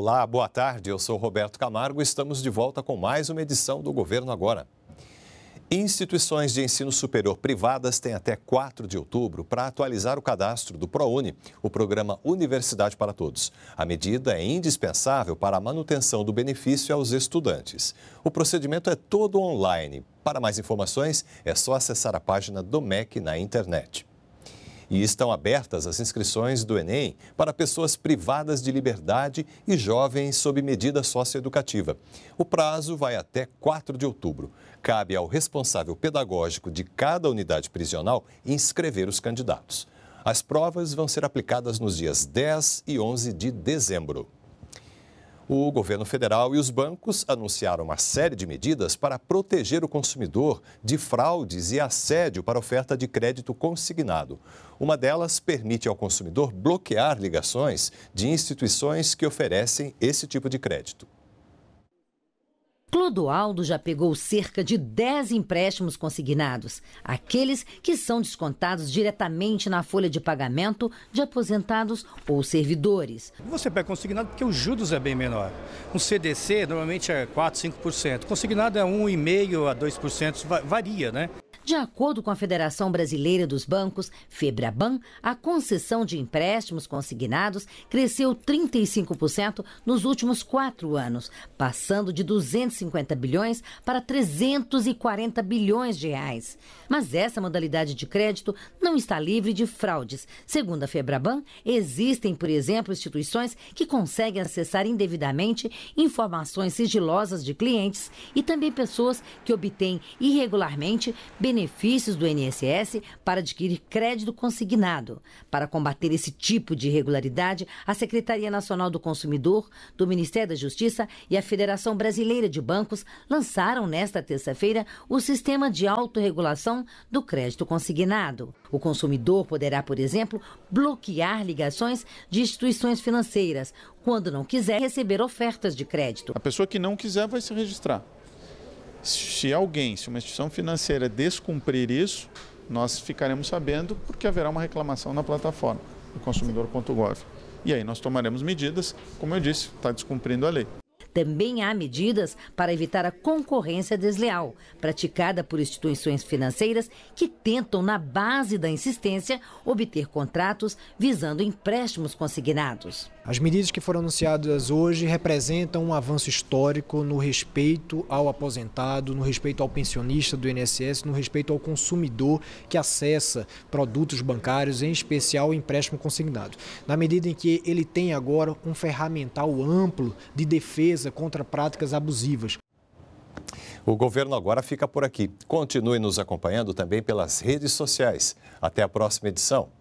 Olá, boa tarde. Eu sou Roberto Camargo e estamos de volta com mais uma edição do Governo Agora. Instituições de ensino superior privadas têm até 4 de outubro para atualizar o cadastro do ProUni, o programa Universidade para Todos. A medida é indispensável para a manutenção do benefício aos estudantes. O procedimento é todo online. Para mais informações, é só acessar a página do MEC na internet. E estão abertas as inscrições do Enem para pessoas privadas de liberdade e jovens sob medida socioeducativa. O prazo vai até 4 de outubro. Cabe ao responsável pedagógico de cada unidade prisional inscrever os candidatos. As provas vão ser aplicadas nos dias 10 e 11 de dezembro. O governo federal e os bancos anunciaram uma série de medidas para proteger o consumidor de fraudes e assédio para oferta de crédito consignado. Uma delas permite ao consumidor bloquear ligações de instituições que oferecem esse tipo de crédito. Clodoaldo já pegou cerca de 10 empréstimos consignados, aqueles que são descontados diretamente na folha de pagamento de aposentados ou servidores. Você pega consignado porque o juros é bem menor. Um CDC normalmente é 4, 5%. Consignado é 1,5% a 2%, varia, né? De acordo com a Federação Brasileira dos Bancos, Febraban, a concessão de empréstimos consignados cresceu 35% nos últimos quatro anos, passando de 250 bilhões para 340 bilhões de reais. Mas essa modalidade de crédito não está livre de fraudes. Segundo a Febraban, existem, por exemplo, instituições que conseguem acessar indevidamente informações sigilosas de clientes e também pessoas que obtêm irregularmente benefícios benefícios do INSS para adquirir crédito consignado. Para combater esse tipo de irregularidade, a Secretaria Nacional do Consumidor, do Ministério da Justiça e a Federação Brasileira de Bancos lançaram nesta terça-feira o sistema de autorregulação do crédito consignado. O consumidor poderá, por exemplo, bloquear ligações de instituições financeiras quando não quiser receber ofertas de crédito. A pessoa que não quiser vai se registrar. Se alguém, se uma instituição financeira descumprir isso, nós ficaremos sabendo porque haverá uma reclamação na plataforma, do consumidor.gov. E aí nós tomaremos medidas, como eu disse, está descumprindo a lei. Também há medidas para evitar a concorrência desleal, praticada por instituições financeiras que tentam, na base da insistência, obter contratos visando empréstimos consignados. As medidas que foram anunciadas hoje representam um avanço histórico no respeito ao aposentado, no respeito ao pensionista do INSS, no respeito ao consumidor que acessa produtos bancários, em especial empréstimo consignado. Na medida em que ele tem agora um ferramental amplo de defesa defesa contra práticas abusivas. O governo agora fica por aqui. Continue nos acompanhando também pelas redes sociais. Até a próxima edição.